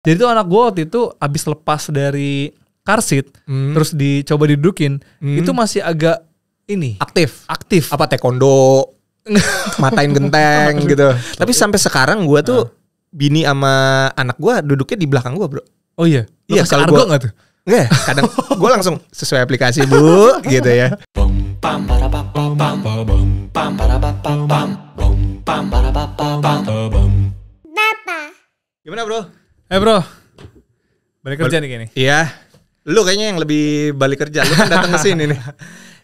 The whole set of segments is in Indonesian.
Jadi tuh anak gue waktu itu abis lepas dari car hmm. terus dicoba didudukin, hmm. itu masih agak ini aktif, aktif. Apa taekwondo, matain genteng gitu. Tapi sampai sekarang gue tuh uh. bini sama anak gue duduknya di belakang gue bro. Oh iya, Lu iya kalau gue nggak tuh. Enggak, kadang gue langsung sesuai aplikasi bu, gitu ya. Gimana bro? Eh bro, balik kerja Bal nih kayaknya. Iya. Lu kayaknya yang lebih balik kerja. Lu kan datang ke sini nih.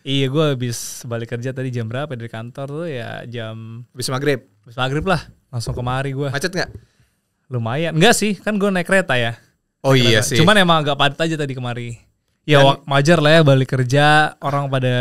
iya, gue habis balik kerja tadi jam berapa ya? dari kantor tuh ya jam habis maghrib. Habis maghrib lah, langsung kemari gue. Macet gak? Lumayan. Enggak sih, kan gue naik kereta ya. Oh iya sih. Cuman emang agak padat aja tadi kemari. Ya Dan, wajar lah ya balik kerja orang pada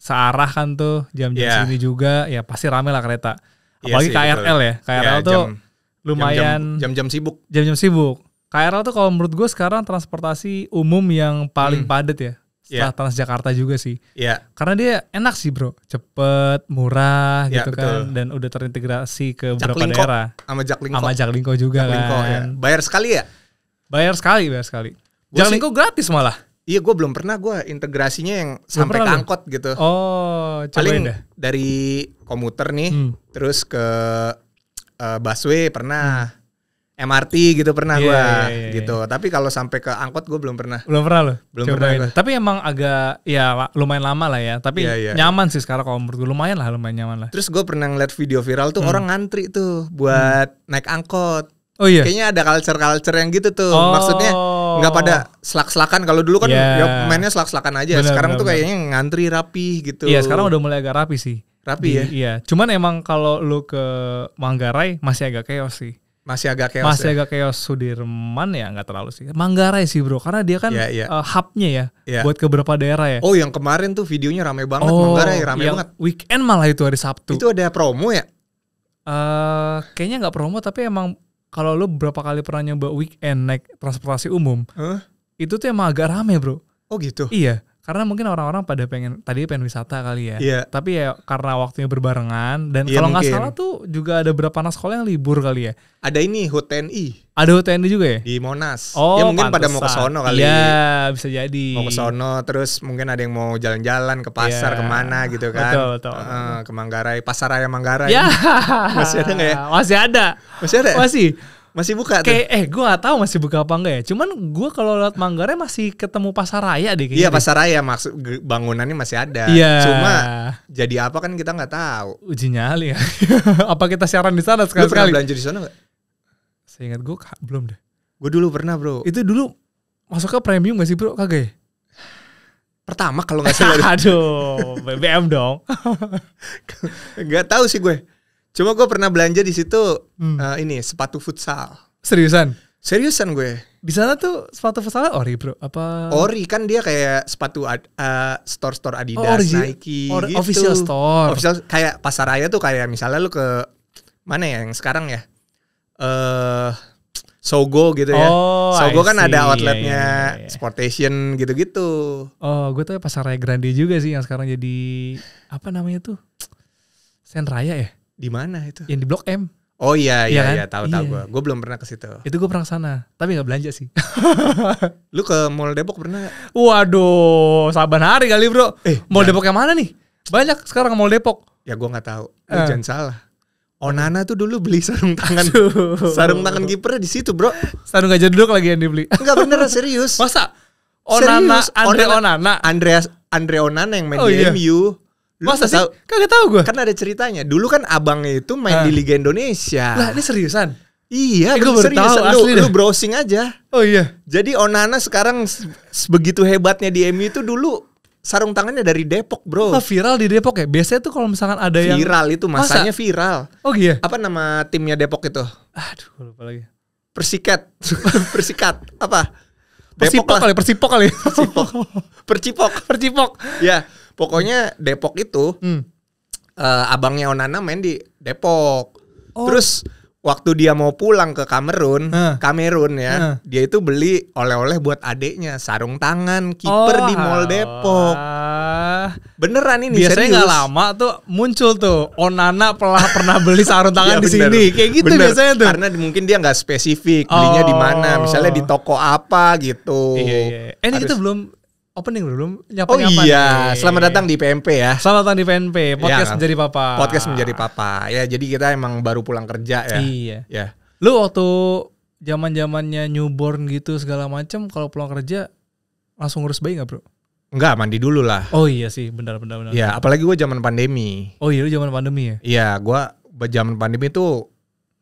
searah kan tuh jam-jam yeah. sini juga ya pasti rame lah kereta. Iya Apalagi yeah sih, KRL betul. ya. KRL yeah, tuh jam lumayan jam-jam sibuk. Jam-jam sibuk. KRL tuh kalau menurut gue sekarang transportasi umum yang paling hmm. padat ya. Iya. Setelah yeah. Transjakarta juga sih. Iya. Yeah. Karena dia enak sih, Bro. Cepet, murah yeah, gitu kan. betul. kan dan udah terintegrasi ke beberapa daerah. Sama Jaklingko. Sama Jaklingko juga Jaklingko, kan. Ya. Bayar sekali ya? Bayar sekali, bayar sekali. Jaklingko gratis malah. Iya, gue belum pernah gue integrasinya yang belum sampai angkot gitu. Oh, paling dah. dari komuter nih, hmm. terus ke uh, busway pernah, hmm. MRT gitu pernah yeah, gue yeah, yeah, gitu. Iya. Tapi kalau sampai ke angkot gua belum pernah. Belum pernah lo Belum Cobain. pernah. Gua. Tapi emang agak ya lumayan lama lah ya. Tapi yeah, yeah, nyaman sih sekarang kalau menurut gua lumayan lah, lumayan nyaman lah. Terus gua pernah ngeliat video viral tuh hmm. orang ngantri tuh buat hmm. naik angkot. Oh iya. Kayaknya ada culture-culture yang gitu tuh. Oh. Maksudnya nggak pada selak-selakan kalau dulu kan yeah. ya mainnya selak-selakan aja. Bener, sekarang bener, tuh kayaknya ngantri rapi gitu. Iya, sekarang udah mulai agak rapi sih rapi di, ya. Iya. Cuman emang kalau lu ke Manggarai masih agak chaos sih. Masih agak chaos. Masih ya? agak chaos Sudirman ya nggak terlalu sih. Manggarai sih bro, karena dia kan yeah, yeah. Uh, hubnya ya yeah. buat ke beberapa daerah ya. Oh yang kemarin tuh videonya rame banget oh, Manggarai rame yang banget. Weekend malah itu hari Sabtu. Itu ada promo ya? Uh, kayaknya nggak promo tapi emang kalau lu berapa kali pernah nyoba weekend naik transportasi umum, huh? itu tuh emang agak rame bro. Oh gitu. Iya karena mungkin orang-orang pada pengen tadi pengen wisata kali ya. yeah. Tapi ya karena waktunya berbarengan dan yeah, kalau nggak salah tuh juga ada berapa anak sekolah yang libur kali ya. Ada ini HUTNI. Ada HUTNI juga ya? Di Monas. Ya, oh, ya mungkin pantesan. pada mau ke sono kali. Iya, bisa jadi. Mau ke sono terus mungkin ada yang mau jalan-jalan ke pasar yeah. kemana gitu kan. Betul, betul. Uh, ke Manggarai, Pasar Raya Manggarai. yeah. Masih ada nggak ya? Masih ada. Masih ada. Masih. Masih buka tuh. Kayak eh gue gak tahu masih buka apa enggak ya. Cuman gue kalau lewat Manggarai masih ketemu pasar raya deh Iya, pasar raya maksud bangunannya masih ada. Iya. Cuma jadi apa kan kita nggak tahu. Uji nyali ya. apa kita siaran di sana sekali sekali? Lu belanja di sana gak? ingat gue belum deh. Gue dulu pernah, Bro. Itu dulu masuk ke premium gak sih, Bro? Kagak ya? Pertama kalau nggak salah. Aduh, BBM dong. Gak tahu sih gue Cuma gue pernah belanja di situ hmm. uh, ini sepatu futsal. Seriusan? Seriusan gue. Di sana tuh sepatu futsal ori bro apa? Ori kan dia kayak sepatu ad, uh, store-store oh, Adidas, oh, ori, Nike, Or gitu. official store. Official kayak pasar raya tuh kayak misalnya lu ke mana ya yang sekarang ya? Eh uh, Sogo gitu ya. Oh, Sogo kan ada outletnya yeah, iya, iya. Sportation gitu-gitu. Oh, gue tuh ya pasar raya Grande juga sih yang sekarang jadi apa namanya tuh? Sen Raya ya? Di mana itu? Yang di Blok M. Oh iya iya iya, kan? iya tahu tahu iya. gue. Gue belum pernah ke situ. Itu gue pernah sana, tapi nggak belanja sih. Lu ke Mall Depok pernah Waduh, saban hari kali bro. Eh, Mall Depok yang mana nih? Banyak sekarang Mall Depok. Ya gue nggak tahu. Eh. Lu eh. jangan salah. Onana tuh dulu beli sarung tangan sarung tangan kiper di situ bro. Sarung gajah duduk lagi yang dibeli. Enggak bener serius. Masa? Onana, serius? Andre Onana. Onana. Andreas Andre Onana yang main oh, di iya. MU. Masa sih? Kagak tahu gue. Karena ada ceritanya. Dulu kan abangnya itu main ah. di Liga Indonesia. Lah, ini seriusan? Iya, eh, gue baru tahu lu, asli lu, lu browsing aja. Oh iya. Jadi Onana sekarang sebegitu hebatnya di MU itu dulu sarung tangannya dari Depok, Bro. Apa ah, viral di Depok ya? Biasanya tuh kalau misalkan ada viral yang viral itu masanya Masa? viral. Oh iya. Apa nama timnya Depok itu? Aduh, lupa lagi. Persikat. Persikat. Apa? Persipok Depok kali, persipok kali. Persipok. Percipok. Percipok. Ya. Pokoknya Depok itu hmm. uh, abangnya Onana main di Depok. Oh. Terus waktu dia mau pulang ke Kamerun, huh. Kamerun ya, huh. dia itu beli oleh-oleh buat adiknya sarung tangan kiper oh, di Mall oh, Depok. Beneran ini biasanya nggak lama tuh muncul tuh Onana pernah pernah beli sarung tangan ya, di bener, sini, kayak gitu bener. biasanya tuh. Karena mungkin dia nggak spesifik belinya oh. di mana, misalnya di oh. toko apa gitu. Iya, iya. Eh ini Harus, kita belum opening dulu nyapa Oh iya, nih. Iya, iya, selamat iya. datang di PMP ya. Selamat datang di PMP podcast ya, menjadi papa. Podcast menjadi papa. Ya, jadi kita emang baru pulang kerja ya. Iya. Ya. Lu waktu zaman-zamannya newborn gitu segala macam, kalau pulang kerja langsung ngurus bayi gak Bro? Enggak, mandi dulu lah. Oh iya sih, benar benar benar. Ya, apalagi gue zaman pandemi. Oh iya, lu zaman pandemi ya? Iya, gua zaman pandemi tuh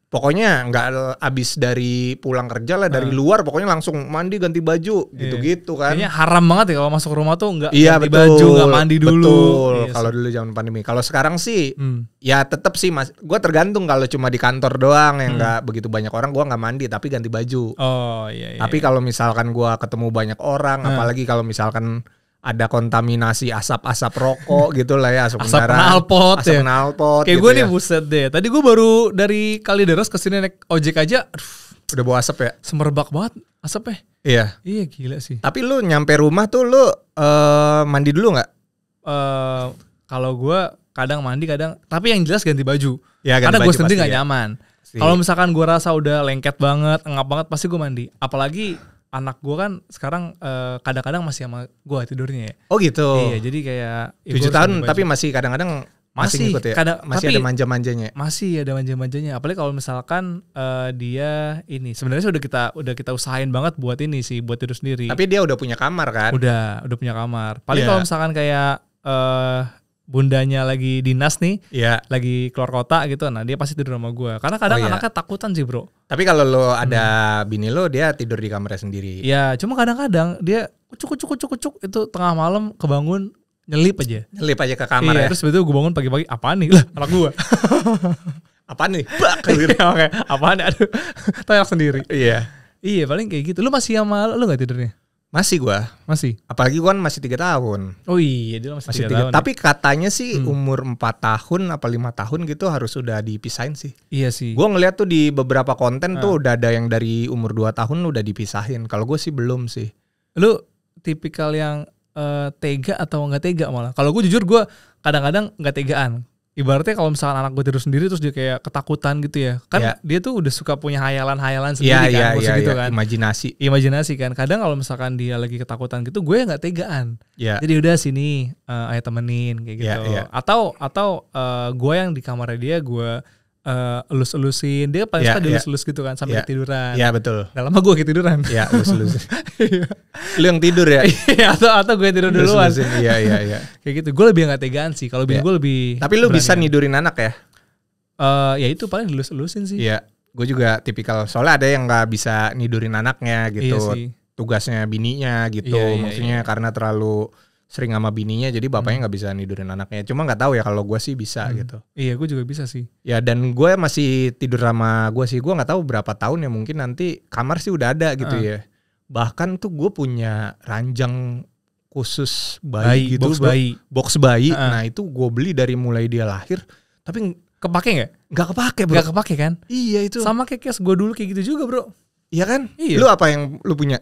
pokoknya nggak abis dari pulang kerja lah dari hmm. luar pokoknya langsung mandi ganti baju iya. gitu-gitu kan kayaknya haram banget ya kalau masuk rumah tuh nggak iya, ganti betul, baju nggak mandi dulu betul yes. Iya kalau dulu zaman pandemi kalau sekarang sih hmm. ya tetap sih mas gue tergantung kalau cuma di kantor doang yang hmm. nggak hmm. begitu banyak orang gue nggak mandi tapi ganti baju oh iya, iya tapi iya. kalau misalkan gue ketemu banyak orang hmm. apalagi kalau misalkan ada kontaminasi asap-asap rokok gitu lah ya asap, asap knalpot asap ya. knalpot kayak gitu gue ya. nih buset deh tadi gue baru dari Kalideres ke sini naik ojek aja aduh, udah bawa asap ya semerbak banget asapnya iya iya gila sih tapi lu nyampe rumah tuh lu uh, mandi dulu nggak uh, kalau gue kadang mandi kadang tapi yang jelas ganti baju ya, ganti karena gue sendiri nggak ya. nyaman kalau misalkan gue rasa udah lengket banget, engap banget, pasti gue mandi. Apalagi anak gue kan sekarang kadang eh, kadang-kadang masih sama gue tidurnya ya. Oh gitu. Iya, jadi kayak tujuh tahun tapi masih kadang-kadang masih, masih ya. Kadang, masih ada manja-manjanya. Masih ada manja-manjanya. Apalagi kalau misalkan uh, dia ini sebenarnya sudah kita udah kita usahain banget buat ini sih, buat tidur sendiri. Tapi dia udah punya kamar kan? Udah, udah punya kamar. Paling yeah. kalau misalkan kayak uh, bundanya lagi dinas nih, yeah. lagi keluar kota gitu, nah dia pasti tidur sama gue. Karena kadang oh, yeah. anaknya takutan sih bro. Tapi kalau lo ada hmm. bini lo, dia tidur di kamarnya sendiri. Ya, cuma kadang-kadang dia kucuk kucuk kucuk kucuk itu tengah malam kebangun nyelip aja. Nyelip aja ke kamar iya, ya. Terus begitu gue bangun pagi-pagi, apaan nih? Lah, anak gue. apaan nih? Bak. Oke, gitu. iya, apaan? Aduh, tanya sendiri. Iya. Iya, paling kayak gitu. Lu masih sama lu nggak tidurnya? Masih gua. Masih. Apalagi gua kan masih tiga tahun. Oh iya, dia masih, masih tiga tahun. Tapi katanya sih hmm. umur 4 tahun apa lima tahun gitu harus sudah dipisahin sih. Iya sih. Gua ngeliat tuh di beberapa konten ah. tuh udah ada yang dari umur 2 tahun udah dipisahin. Kalau gue sih belum sih. Lu tipikal yang uh, tega atau enggak tega malah. Kalau gue jujur gua kadang-kadang nggak tegaan ibaratnya kalau misalkan anak gue tidur sendiri terus dia kayak ketakutan gitu ya kan yeah. dia tuh udah suka punya hayalan-hayalan sendiri yeah, kan yeah, yeah, gitu yeah. kan imajinasi imajinasi kan kadang kalau misalkan dia lagi ketakutan gitu gue nggak tegaan yeah. jadi udah sini uh, eh, ayah temenin kayak ya, gitu yeah, yeah. atau atau uh, eh, gue yang di kamarnya dia gue uh, elus-elusin. Dia paling yeah, suka ya. dielus-elus yeah. gitu kan sampai yeah. ya ya yeah, betul. Nah, lama gue gitu tiduran. ya yeah, elus elus iya. Lu yang tidur ya? Iya, atau atau gue tidur duluan. Iya, iya, iya. Kayak gitu. Gue lebih nggak tegaan sih. Kalau bini yeah. gue lebih Tapi lu bisa nidurin anak ya? Uh, ya itu paling elus elusin sih. Iya. Yeah. Gue juga tipikal soalnya ada yang nggak bisa nidurin anaknya gitu. Iya sih. Tugasnya bininya gitu. Iya, iya, Maksudnya iya. karena terlalu sering sama bininya jadi bapaknya hmm. nggak hmm. bisa nidurin anaknya cuma nggak tahu ya kalau gue sih bisa hmm. gitu iya gue juga bisa sih ya dan gue masih tidur sama gue sih gue nggak tahu berapa tahun ya mungkin nanti kamar sih udah ada gitu uh. ya bahkan tuh gue punya ranjang khusus bayi, bayi gitu box bayi box bayi uh. nah itu gue beli dari mulai dia lahir tapi kepake nggak nggak kepake bro nggak kepake kan iya itu sama kayak kias gue dulu kayak gitu juga bro iya kan iya. lu apa yang lu punya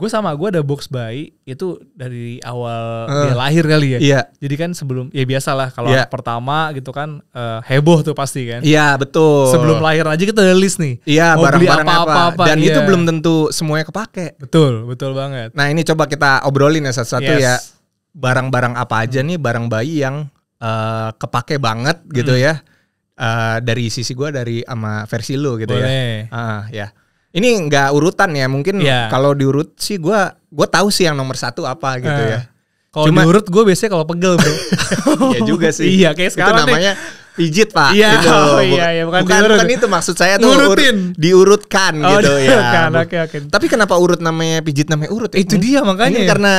gue sama gue ada box bayi itu dari awal uh, dia lahir kali ya. Iya. Jadi kan sebelum ya biasalah kalau yeah. pertama gitu kan uh, heboh tuh pasti kan. Iya yeah, betul. Sebelum lahir aja kita ada list nih. Iya yeah, barang-barang apa, apa, apa, dan yeah. itu iya. belum tentu semuanya kepake. Betul betul banget. Nah ini coba kita obrolin ya satu-satu ya. yes. ya barang-barang apa aja nih barang bayi yang uh, kepake banget gitu hmm. ya. Uh, dari sisi gue dari ama versi lu gitu ya. Boleh. Ah, ya. Uh, ya. Ini nggak urutan ya, mungkin yeah. kalau diurut sih gue gue tahu sih yang nomor satu apa gitu uh, ya. Kalau diurut gue biasanya kalau pegel bro. Iya juga sih. Iya kayak sekarang itu namanya nih. pijit pak. Iya, gitu. oh, iya, iya bukan, bukan, bukan itu maksud saya tuh Ngurutin. diurutkan oh, gitu ya. diurutkan. ya. Oke oke. Tapi kenapa urut namanya pijit namanya urut? Ya? Itu hmm. dia makanya. ya. karena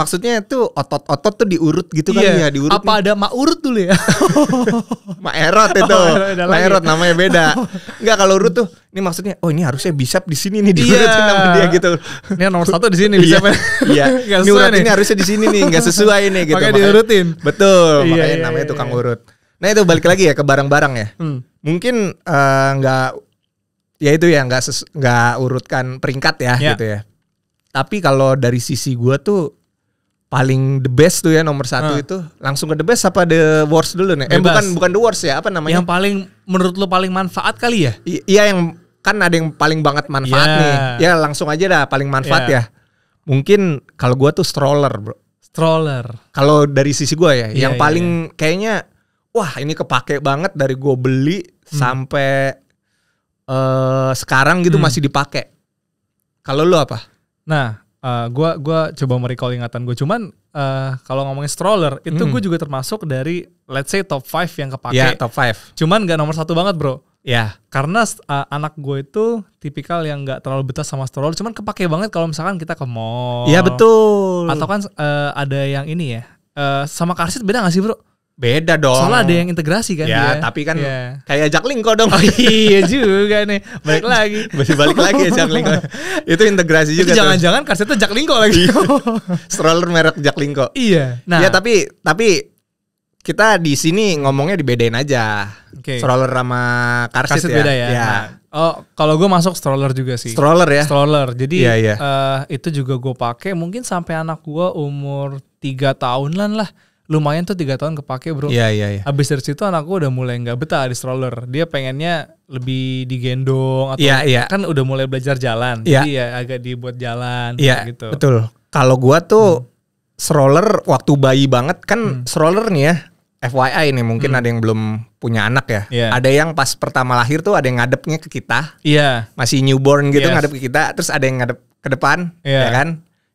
maksudnya itu otot-otot tuh diurut gitu kan ya diurut apa nih. ada mak urut dulu ya mak erot itu oh, erot mak erot namanya beda nggak kalau urut tuh ini maksudnya oh ini harusnya bisa di sini nih diurut yeah. nama dia gitu ini nomor satu di sini bisa iya ini iya. urut ini harusnya di sini nih nggak sesuai nih gitu makanya, diurutin betul yeah, makanya yeah, namanya iya, tukang urut nah itu balik lagi ya ke barang-barang ya hmm. mungkin eh, nggak uh, ya itu ya nggak nggak urutkan peringkat ya yeah. gitu ya tapi kalau dari sisi gue tuh paling the best tuh ya nomor satu hmm. itu langsung ke the best apa the worst dulu nih? Eh bukan bukan the worst ya apa namanya? Yang paling menurut lo paling manfaat kali ya? I iya yang kan ada yang paling banget manfaat yeah. nih. Ya langsung aja dah paling manfaat yeah. ya. Mungkin kalau gua tuh stroller bro. Stroller. Kalau dari sisi gua ya, yeah, yang iya, paling yeah. kayaknya wah ini kepake banget dari gua beli hmm. sampai uh, sekarang gitu hmm. masih dipakai. Kalau lu apa? Nah, uh, eh, gue gua coba merecall ingatan gue cuman uh, kalau ngomongin stroller itu hmm. gue juga termasuk dari let's say top 5 yang kepake yeah, top five. cuman gak nomor satu banget bro ya yeah. karena uh, anak gue itu tipikal yang gak terlalu betah sama stroller cuman kepake banget kalau misalkan kita ke mall iya yeah, betul atau kan uh, ada yang ini ya uh, sama karsit beda gak sih bro Beda dong. Soalnya ada yang integrasi kan ya, dia. tapi kan ya. kayak Jaklingko dong. Oh, iya juga nih. Balik lagi. Masih balik lagi ya Jaklingko. itu integrasi juga. Jangan-jangan itu kasetnya Jaklingko lagi. Iya. Stroller merek Jaklingko. Iya. Nah, ya tapi tapi kita di sini ngomongnya dibedain aja. Okay. Stroller sama karsit, karsit ya. beda ya. ya. Nah, oh, kalau gue masuk stroller juga sih. Stroller ya. Stroller. Jadi yeah, yeah. Uh, itu juga gue pakai mungkin sampai anak gue umur tiga tahunan lah lumayan tuh tiga tahun kepake bro. Iya iya. Ya. Abis dari situ anakku udah mulai nggak betah di stroller. Dia pengennya lebih digendong atau ya, ya. kan udah mulai belajar jalan. Iya. Jadi ya agak dibuat jalan. Iya. gitu. Betul. Kalau gua tuh hmm. stroller waktu bayi banget kan hmm. stroller nih ya. FYI nih mungkin hmm. ada yang belum punya anak ya. Yeah. Ada yang pas pertama lahir tuh ada yang ngadepnya ke kita. Iya. Yeah. Masih newborn gitu yes. ngadep ke kita. Terus ada yang ngadep ke depan, yeah. ya kan?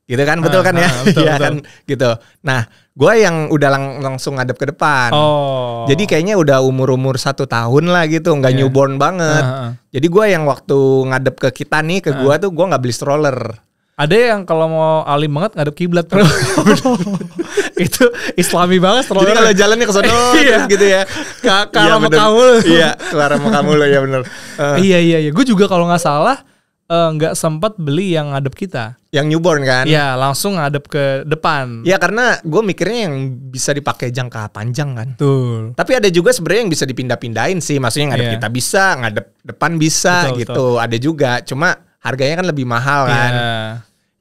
Gitu kan, ah, betul kan ha, ya? Ah, betul, ya betul. kan, gitu. Nah, gue yang udah lang langsung ngadep ke depan. Oh. Jadi kayaknya udah umur-umur satu tahun lah gitu, nggak yeah. newborn banget. Uh, -huh. Jadi gue yang waktu ngadep ke kita nih, ke uh. gue tuh gue nggak beli stroller. Ada yang kalau mau alim banget ngadep kiblat itu islami banget stroller. Jadi kalau jalannya ke sana iya. gitu ya. Kakak sama kamu Iya, ya benar. Uh. Iya iya iya. Gue juga kalau nggak salah Eh, nggak uh, sempat beli yang ngadep kita. Yang newborn kan? Iya, langsung ngadep ke depan. Ya karena gue mikirnya yang bisa dipakai jangka panjang kan. Betul. Tapi ada juga sebenarnya yang bisa dipindah-pindahin sih. Maksudnya ngadep yeah. kita bisa, ngadep depan bisa betul, gitu. Betul. Ada juga, cuma harganya kan lebih mahal kan. Iya. Yeah.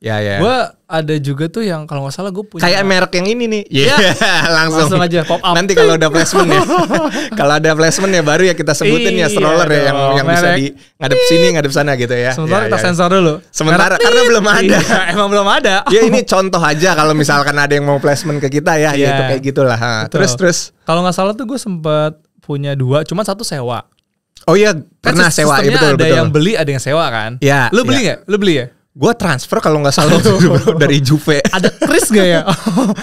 Ya ya. Gue ada juga tuh yang kalau nggak salah gue punya kayak merek yang ini nih. Iya, yeah. langsung. Langsung aja pop up. Nanti kalau ada placement ya. kalau ada placement ya baru ya kita sebutin ya iya stroller ya yang yang bisa di ngadep sini, ngadep sana gitu ya. Sementara ya, kita ya. sensor dulu. Sementara merek. karena belum ada. Iya, emang belum ada. ya ini contoh aja kalau misalkan ada yang mau placement ke kita ya, yeah. ya iya. itu kayak gitulah. Ha. Terus terus kalau nggak salah tuh gue sempet punya dua, cuma satu sewa. Oh iya, kan pernah sewa. Ya, betul, ada betul. yang beli, ada yang sewa kan? ya lo beli nggak? Ya. Gak? beli ya? Gue transfer kalau nggak salah dari, bro, dari Juve. Ada Chris gak ya?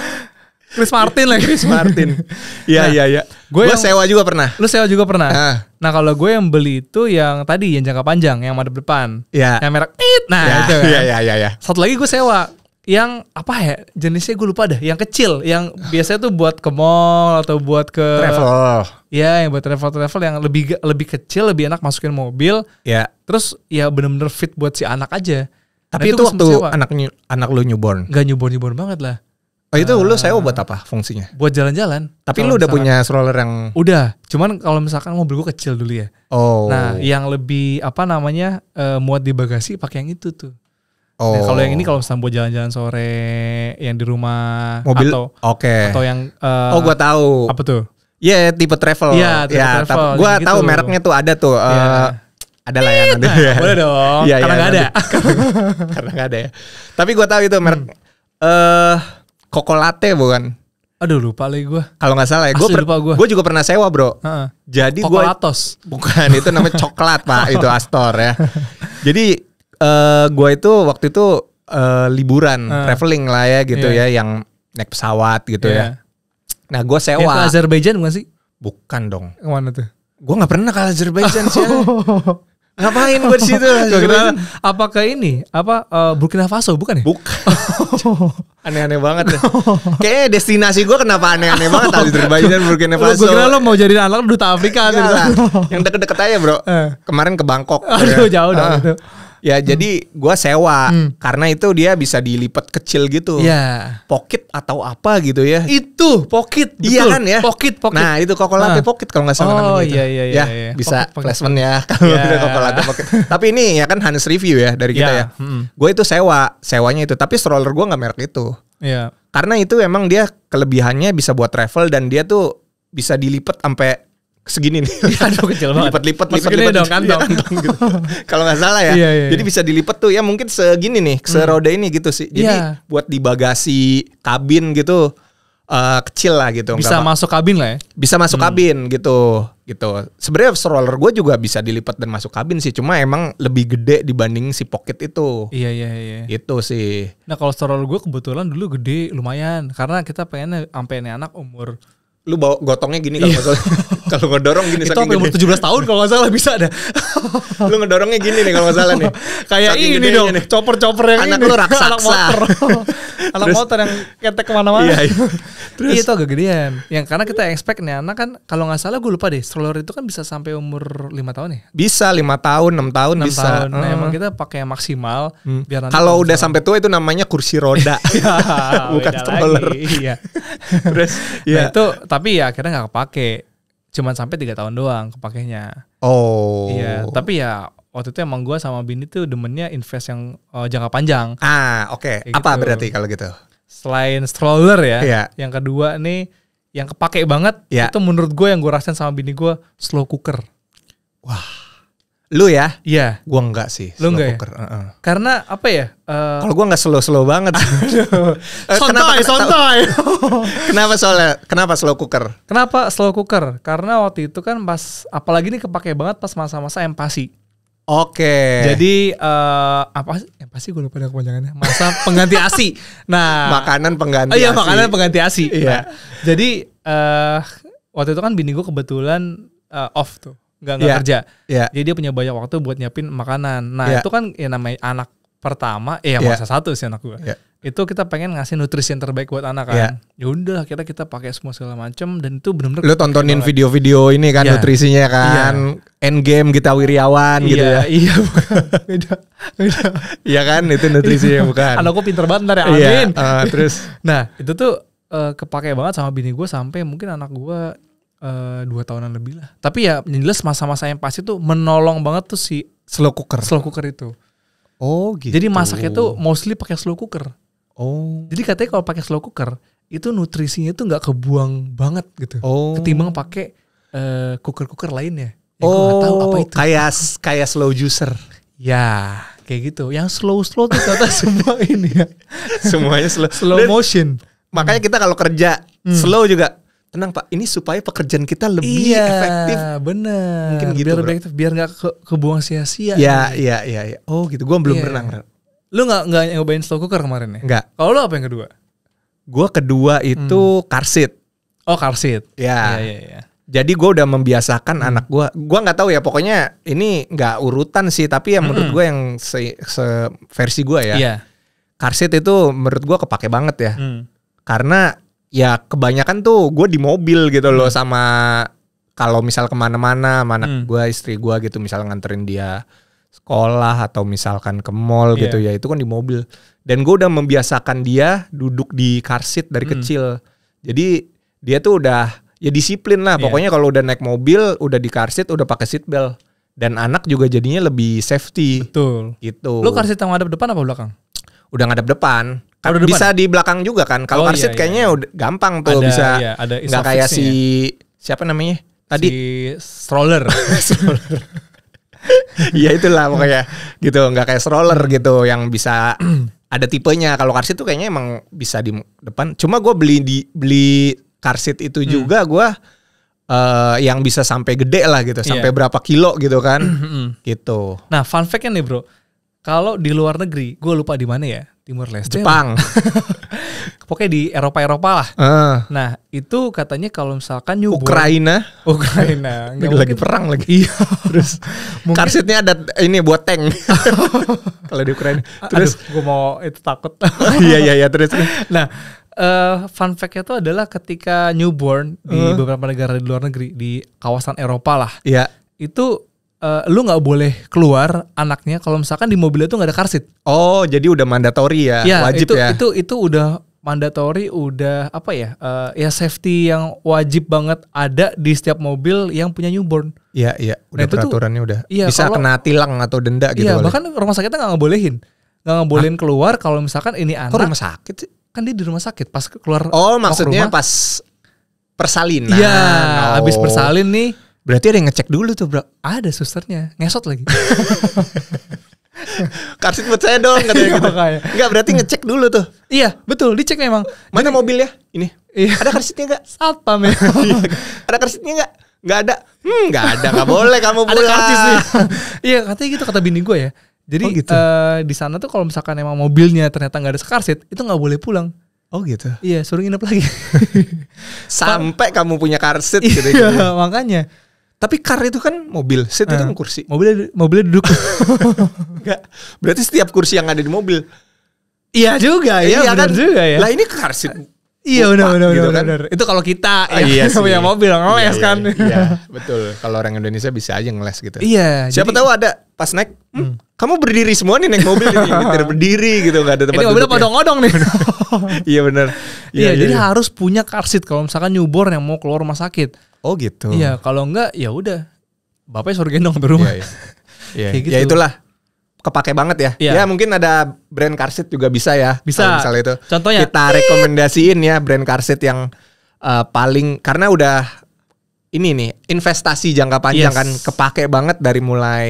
Chris Martin lagi. Chris Martin. Iya nah, iya iya. Gue sewa juga pernah. Lu sewa juga pernah. Nah, nah kalau gue yang beli itu yang tadi yang jangka panjang yang madep depan. Iya. Yang merek it. Nah yeah. itu. Kan. Iya, iya iya iya. Satu lagi gue sewa yang apa ya jenisnya gue lupa dah yang kecil yang biasanya tuh buat ke mall atau buat ke travel ya yang buat travel travel yang lebih lebih kecil lebih enak masukin mobil ya terus ya bener-bener fit buat si anak aja tapi nah, itu, itu waktu anak anak lu newborn. Gak newborn newborn banget lah. Oh itu uh, lu eh, saya buat apa fungsinya? Buat jalan-jalan. Tapi lu udah punya stroller yang Udah, cuman kalau misalkan mobil gua kecil dulu ya. Oh. Nah, yang lebih apa namanya uh, muat di bagasi pakai yang itu tuh. Nah, oh. Nah, kalau yang ini kalau misalkan buat jalan-jalan sore yang di rumah mobil atau oke. Okay. Atau yang uh, Oh, gua tahu. Apa tuh? Iya, yeah, tipe travel. Iya, yeah, tipe yeah, travel. Gua gitu. tahu mereknya tuh ada tuh uh, iya. yeah ada lah ya nanti. Boleh dong. Ya, karena iya, nggak ya, ada. karena nggak ada ya. Tapi gue tahu itu merek. Hmm. Eh, hmm. uh, Coco Latte bukan? Aduh lupa lagi gue. Kalau nggak salah ya, gue lupa gue. Gue juga pernah sewa bro. Uh, Jadi gue. Bukan itu namanya coklat pak, itu Astor ya. Jadi uh, eh, gue itu waktu itu uh, liburan, uh, traveling lah ya gitu yeah. ya, yang naik pesawat gitu yeah. ya. Iya. Nah gue sewa. Ya, Azerbaijan bukan sih? Bukan dong. mana tuh? Gue nggak pernah ke Azerbaijan sih. Oh. Ngapain gue di Apakah ini apa uh, Burkina Faso bukan ya? Bukan. Aneh-aneh banget ya. Kayaknya destinasi gue kenapa aneh-aneh banget tadi terbayar Burkina Faso. Gue kira lo mau jadi anak duta Afrika. Gitu. Yang deket-deket aja bro. Eh. Kemarin ke Bangkok. Aduh iya. jauh dong. Ah. Ya hmm. jadi gue sewa hmm. karena itu dia bisa dilipat kecil gitu. Ya. Pocket atau apa gitu ya? Itu pocket. Iya betul. Iya kan ya? Pocket, pocket. Nah itu koko latte ah. pocket kalau nggak salah oh, namanya. Oh iya iya iya. Ya, iya. bisa placement ya kalau iya. koko latte pocket. Tapi ini ya kan Hans review ya dari kita yeah. ya. Hmm. Gue itu sewa, sewanya itu. Tapi stroller gue nggak merek itu. Iya. Karena itu emang dia kelebihannya bisa buat travel dan dia tuh bisa dilipat sampai segini nih. Iya, aduh kecil banget. Lipat-lipat masuk lipat dong kantong. Ya, kantong gitu. Kalau nggak salah ya. Iya, iya. Jadi iya. bisa dilipat tuh ya mungkin segini nih, hmm. seroda hmm. ini gitu sih. Jadi yeah. buat di bagasi kabin gitu uh, kecil lah gitu. Bisa Enggak masuk kabin lah ya. Bisa masuk hmm. kabin gitu. Gitu. Sebenarnya stroller gue juga bisa dilipat dan masuk kabin sih, cuma emang lebih gede dibanding si pocket itu. Iya iya iya. Itu sih. Nah, kalau stroller gue kebetulan dulu gede lumayan karena kita pengen sampai anak umur lu bawa gotongnya gini kan? maksudnya kalau ngedorong gini itu apa umur 17 tahun kalau nggak salah bisa ada lu ngedorongnya gini nih kalau nggak salah nih kayak saking ini dong nih. chopper chopper yang anak ini. lu raksasa anak motor anak terus, motor yang ketek kemana-mana iya, iya. iya. terus itu agak gedean yang karena kita expect nih anak kan kalau nggak salah gue lupa deh stroller itu kan bisa sampai umur 5 tahun ya bisa 5 tahun 6 tahun 6 bisa tahun. Nah, hmm. emang kita pakai yang maksimal hmm. biar kalau udah sampai tua itu namanya kursi roda ya, bukan stroller iya terus nah, ya. itu tapi ya akhirnya nggak kepake cuman sampai tiga tahun doang kepakainya. Oh. Iya, tapi ya waktu itu emang gua sama Bini tuh demennya invest yang uh, jangka panjang. Ah, oke. Okay. Apa gitu. berarti kalau gitu? Selain stroller ya, yeah. yang kedua nih yang kepake banget yeah. itu menurut gue yang gue rasain sama Bini gua slow cooker. Wah. Lu ya? Iya. Gua enggak sih. Lu enggak ya? Uh -uh. Karena apa ya? Uh, Kalau gua enggak slow-slow banget. santai eh, kenapa, kenapa soalnya? Kenapa slow cooker? Kenapa slow cooker? Karena waktu itu kan pas apalagi ini kepake banget pas masa-masa empasi. Oke. Okay. Jadi uh, apa sih? empasi gue lupa kepanjangannya. Masa pengganti ASI. Nah, makanan pengganti. Oh iya, ASI. makanan pengganti ASI. Iya. Nah, jadi uh, waktu itu kan bini gue kebetulan uh, off tuh nggak nggak yeah. kerja. Yeah. Jadi dia punya banyak waktu buat nyiapin makanan. Nah, yeah. itu kan ya namanya anak pertama, eh ya yeah. masa satu sih anak gue. Yeah. Itu kita pengen ngasih nutrisi yang terbaik buat anak kan. Yeah. Ya udah, kita kita pakai semua segala macem dan itu benar-benar. Lu tontonin video-video ini kan yeah. nutrisinya iya. kan, yeah. end game kita Wiriawan yeah. gitu iya, ya. Iya, beda, Iya kan, itu nutrisi nutrisinya iya. bukan. Anakku pinter banget ntar ya, amin. Yeah. Uh, terus. nah, itu tuh uh, kepake banget sama bini gue sampai mungkin anak gue uh, dua tahunan lebih lah. Tapi ya jelas masa-masa yang pasti tuh menolong banget tuh si slow cooker. Slow cooker itu. Oh gitu. Jadi masaknya tuh mostly pakai slow cooker. Oh. Jadi katanya kalau pakai slow cooker itu nutrisinya tuh nggak kebuang banget gitu. Oh. Ketimbang pakai uh, cooker-cooker lainnya. Ya, oh. tahu apa oh, itu. Kayak kayak slow juicer. Ya, kayak gitu. Yang slow-slow tuh kata semua ini ya. Semuanya slow. slow motion. Makanya kita kalau kerja hmm. slow juga tenang pak ini supaya pekerjaan kita lebih iya, efektif bener mungkin gitu biar lebih efektif biar nggak ke kebuang sia-sia ya ya, ya ya. oh gitu gue belum yeah. Iya. lu nggak nggak nyobain slow cooker kemarin ya nggak kalau lu apa yang kedua gue kedua itu hmm. karsit oh karsit ya, ya, ya, ya. jadi gue udah membiasakan hmm. anak gue gue nggak tahu ya pokoknya ini nggak urutan sih tapi ya menurut hmm. gue yang se, se versi gue ya yeah. Iya. karsit itu menurut gue kepake banget ya hmm. karena ya kebanyakan tuh gue di mobil gitu loh hmm. sama kalau misal kemana-mana mana anak hmm. gue istri gue gitu misal nganterin dia sekolah atau misalkan ke mall yeah. gitu iya. ya itu kan di mobil dan gue udah membiasakan dia duduk di car seat dari hmm. kecil jadi dia tuh udah ya disiplin lah iya. pokoknya yeah. kalau udah naik mobil udah di car seat udah pakai seat belt dan anak juga jadinya lebih safety betul gitu lo car seat yang ada depan apa belakang udah ngadap depan Kan depan. bisa di belakang juga kan. Kalau oh, karsit iya, iya. kayaknya iya. udah gampang tuh ada, bisa. Iya, ada nggak kayak si siapa namanya? Tadi si stroller. stroller. Iya itulah pokoknya gitu, nggak kayak stroller hmm. gitu yang bisa ada tipenya. Kalau karsit tuh kayaknya emang bisa di depan. Cuma gue beli di beli karsit itu hmm. juga hmm. gue uh, yang bisa sampai gede lah gitu, iya. sampai yeah. berapa kilo gitu kan. Hmm, gitu. Nah, fun fact nih, Bro. Kalau di luar negeri, gue lupa di mana ya, Timur Leste. Jepang. Pokoknya di Eropa-Eropa lah. Uh. Nah, itu katanya kalau misalkan nyubur. Ukraina. Ukraina. Nggak lagi perang lagi. Iya. Terus karsitnya ada ini buat tank. kalau di Ukraina. Terus gue mau itu takut. iya iya iya terus. Nah, uh, fun fact itu adalah ketika newborn di uh. beberapa negara di luar negeri di kawasan Eropa lah. Iya. Yeah. Itu uh, lu nggak boleh keluar anaknya kalau misalkan di mobil itu nggak ada car Oh, jadi udah mandatory ya, ya wajib itu, ya. Itu itu udah mandatory udah apa ya? Uh, ya safety yang wajib banget ada di setiap mobil yang punya newborn. Iya, iya, udah nah, peraturannya tuh, udah. Ya, Bisa kalo, kena tilang atau denda gitu. Iya, bahkan rumah sakitnya nggak ngebolehin. Nggak ngebolehin keluar kalau misalkan ini anak. Kok rumah sakit sih? Kan dia di rumah sakit pas keluar. Oh, maksudnya rumah, pas persalinan. Iya, oh. habis persalin nih Berarti ada yang ngecek dulu tuh bro. Ada susternya, ngesot lagi. Karsit buat saya dong katanya iya, gitu. Enggak berarti ngecek dulu tuh. Iya, betul, dicek memang. Mana Jadi, mobil ya? Ini. Iya. Ada karsitnya gak? Satpam memang. Ya. Iya. ada karsitnya gak? Gak ada. Hmm, gak ada. Gak boleh kamu pulang. Ada sih iya, katanya gitu kata bini gue ya. Jadi oh gitu. uh, di sana tuh kalau misalkan emang mobilnya ternyata gak ada skarsit, itu gak boleh pulang. Oh gitu. Iya, suruh nginep lagi. Sampai kamu punya karsit iya, gitu. Iya, makanya. Tapi car itu kan mobil, seat uh, itu ah. kan kursi. Mobilnya mobilnya duduk. Enggak. Berarti setiap kursi yang ada di mobil. Iya juga, iya, iya kan? juga ya. Lah ini car seat Iya benar benar gitu benar, kan. Benar. Itu kalau kita ah, ya, iya sih. punya mobil ngeles iya, iya kan. Iya, iya. betul. Kalau orang Indonesia bisa aja ngeles gitu. Iya. Siapa jadi, tahu ada pas naik hmm. hmm. kamu berdiri semua nih naik mobil ini tidak berdiri gitu nggak ada tempat. Ini mobil odong-odong nih. iya benar. Iya, iya, jadi iya, iya. harus punya car seat kalau misalkan newborn yang mau keluar rumah sakit. Oh gitu. Iya, kalau enggak ya udah. Bapaknya suruh gendong ke rumah. Iya, iya. iya. Ya, gitu. Ya itulah kepake banget ya. Yeah. Ya mungkin ada brand Karsit juga bisa ya. Bisa. Misalnya itu. Contohnya kita rekomendasiin ya brand Karsit yang uh, paling karena udah ini nih investasi jangka panjang yes. kan kepake banget dari mulai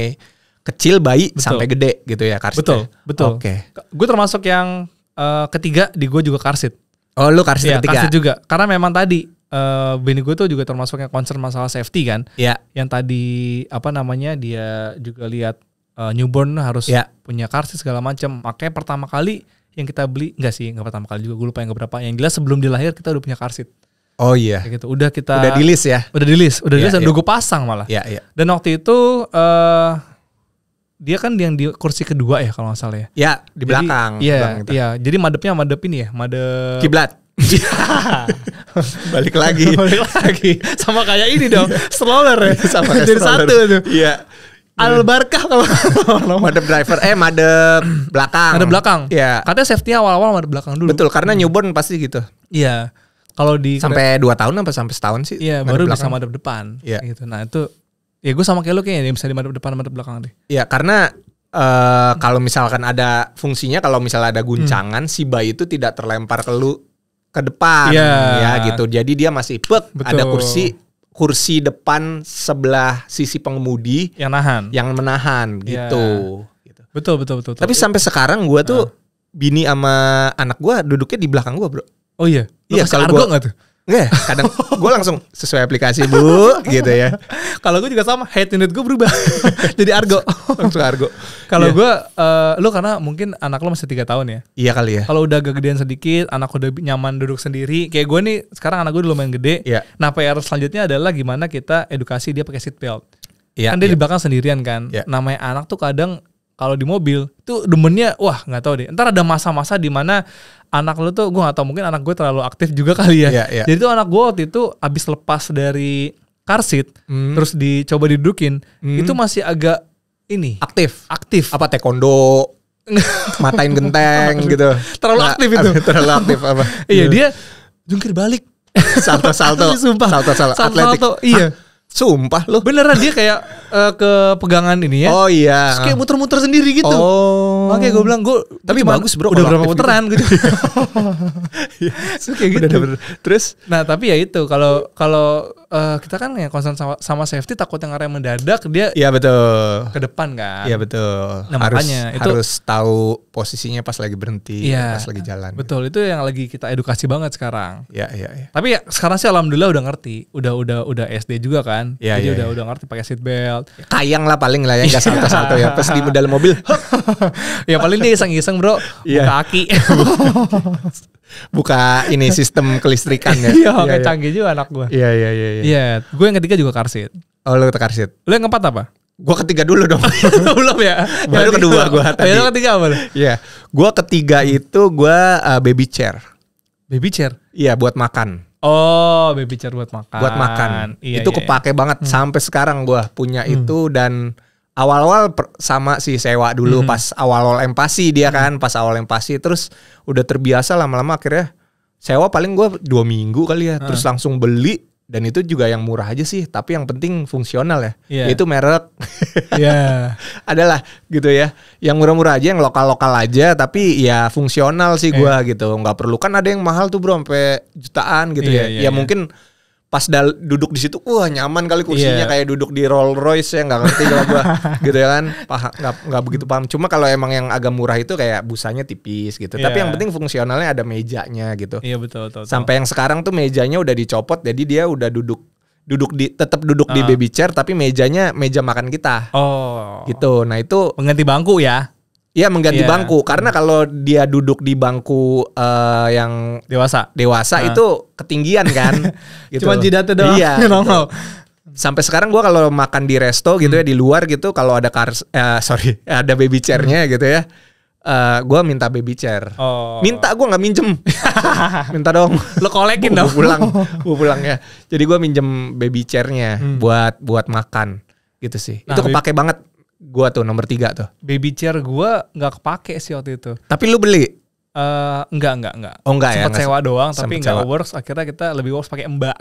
kecil bayi betul. sampai gede gitu ya Karsit. Betul, ya. betul. Oke. Okay. Gue termasuk yang uh, ketiga di gue juga Karsit. Oh, lu Karsit ya, ketiga. Karsit juga. Karena memang tadi uh, eh, bini gue tuh juga termasuk yang concern masalah safety kan. Iya. Yang tadi apa namanya dia juga lihat uh, newborn harus yeah. punya karsis segala macam. Makanya pertama kali yang kita beli enggak sih, enggak pertama kali juga gue lupa yang berapa. Yang jelas sebelum dilahir kita udah punya karsit. Oh iya. Yeah. gitu. Udah kita udah di list ya. Udah di list, udah yeah, di list dan yeah. udah gue pasang malah. Iya, yeah, Yeah. Dan waktu itu eh uh, dia kan yang di kursi kedua ya kalau nggak salah ya. ya iya, di belakang. Iya, iya. Jadi madepnya madep ini ya, madep kiblat. Balik lagi. Balik lagi. Sama kayak ini dong, iya. stroller ya. Sama kayak stroller. satu tuh. Iya. Al Barkah kalau madep driver eh madep belakang. Madep belakang. Iya. Katanya safety awal-awal madep belakang dulu. Betul, karena newborn pasti gitu. Iya. Kalau di sampai dua tahun apa sampai setahun sih? Iya, baru belakang. bisa madep depan. Iya. Gitu. Nah, itu ya gue sama kayak lu kayaknya bisa di madep depan madep belakang deh. Iya, karena Uh, kalau misalkan ada fungsinya kalau misalnya ada guncangan hmm. si bayi itu tidak terlempar ke lu ke depan yeah. ya gitu. Jadi dia masih pek ada kursi kursi depan sebelah sisi pengemudi yang nahan yang menahan yeah. Gitu. gitu betul betul betul, betul. tapi sampai sekarang gue tuh uh. bini sama anak gue duduknya di belakang gue bro oh iya Lo iya kalau gue nggak tuh Enggak, iya, kadang gue langsung sesuai aplikasi bu, gitu ya. Kalau gue juga sama, head unit gue berubah, jadi argo, langsung argo. Kalau yeah. gue, uh, lo karena mungkin anak lo masih tiga tahun ya. Iya kali ya. Kalau udah gedean sedikit, anak udah nyaman duduk sendiri. Kayak gue nih, sekarang anak gue udah lumayan gede. Yeah. Nah PR selanjutnya adalah gimana kita edukasi dia pakai seat belt. Yeah, kan dia yeah. di belakang sendirian kan. Yeah. Namanya anak tuh kadang kalau di mobil tuh demennya wah nggak tahu deh. Ntar ada masa-masa di mana anak lu tuh gue gak tau mungkin anak gue terlalu aktif juga kali ya. Yeah, yeah. Jadi tuh anak gue waktu itu abis lepas dari car seat mm. terus dicoba didudukin mm. itu masih agak ini aktif aktif apa taekwondo matain genteng gitu terlalu aktif itu terlalu aktif apa iya gitu. dia jungkir balik salto salto sumpah salto salto, atletik iya sumpah lo beneran dia kayak uh, ke pegangan ini ya. Oh iya. Terus kayak muter-muter sendiri gitu. Oh. Oke, gue bilang gue tapi cuman, bagus bro. Udah berapa puteran gitu. Terus gitu. iya. iya. kayak gitu. Udah, udah, Terus nah tapi ya itu kalau kalau uh, kita kan ya konsen sama, sama safety yang area mendadak dia Iya betul. ke depan kan. Iya betul. Nah, harus, makanya itu tahu posisinya pas lagi berhenti, ya, pas lagi jalan. Betul, itu yang lagi kita edukasi banget sekarang. Iya, iya, Ya. Tapi ya sekarang sih alhamdulillah udah ngerti. Udah udah udah SD juga kan. Ya, Jadi ya, udah ya. udah ngerti pakai seat belt salto. Kayang lah paling lah ya enggak iya. salto-salto ya. Pas di dalam mobil. ya paling dia iseng-iseng bro. Buka kaki. Iya. Buka ini sistem kelistrikan ya. Iya, oke iya, canggih juga anak gua. Iya, iya, iya. Iya, gua yang ketiga juga karsit. Oh, lu karsit. Lu yang keempat apa? Gua ketiga dulu dong. Belum ya? Baru kedua gua tadi. Ya, ketiga apa lu? Iya. Gua ketiga itu gua uh, baby chair. Baby chair? Iya, buat makan. Oh, baby chair buat makan. Buat makan. Iya, itu iya, iya. kepake iya. banget hmm. sampai sekarang gua punya hmm. itu dan awal-awal sama sih sewa dulu hmm. pas awal-awal empasi dia hmm. kan, pas awal empasi terus udah terbiasa lama-lama akhirnya sewa paling gua dua minggu kali ya, hmm. terus langsung beli dan itu juga yang murah aja sih tapi yang penting fungsional ya yeah. yaitu merek yeah. adalah gitu ya yang murah-murah aja yang lokal-lokal aja tapi ya fungsional sih iya. gue yeah. gitu nggak perlu kan ada yang mahal tuh bro sampai jutaan gitu yeah, ya yeah, ya yeah. mungkin pas dal duduk di situ wah nyaman kali kursinya yeah. kayak duduk di Rolls Royce ya nggak ngerti kalau gua gitu ya kan paham nggak begitu paham cuma kalau emang yang agak murah itu kayak busanya tipis gitu yeah. tapi iya. yang penting fungsionalnya ada mejanya gitu iya yeah, betul, betul betul sampai yang sekarang tuh mejanya udah dicopot jadi dia udah duduk duduk di tetap duduk uh. di ah. baby chair tapi mejanya meja makan kita oh gitu nah itu pengganti bangku ya Iya mengganti yeah. bangku karena hmm. kalau dia duduk di bangku uh, yang dewasa dewasa uh. itu ketinggian kan gitu. jidat jidatnya doang iya, gitu. nongol. Sampai sekarang gue kalau makan di resto gitu ya, hmm. ya di luar gitu kalau ada car uh, eh, sorry ada baby chairnya hmm. gitu ya uh, eh, gue minta baby chair. Oh. Minta gue nggak minjem. minta dong. Lo kolekin dong. Gue pulang, gue pulang ya. Jadi gue minjem baby chairnya hmm. buat buat makan gitu sih. Nah, itu kepake banget gua tuh nomor tiga tuh. Baby chair gua nggak kepake sih waktu itu. Tapi lu beli? Uh, eh, enggak enggak enggak. Oh enggak Sempet ya. Sempet sewa doang tapi enggak cewa. works. Akhirnya kita lebih works pakai mbak.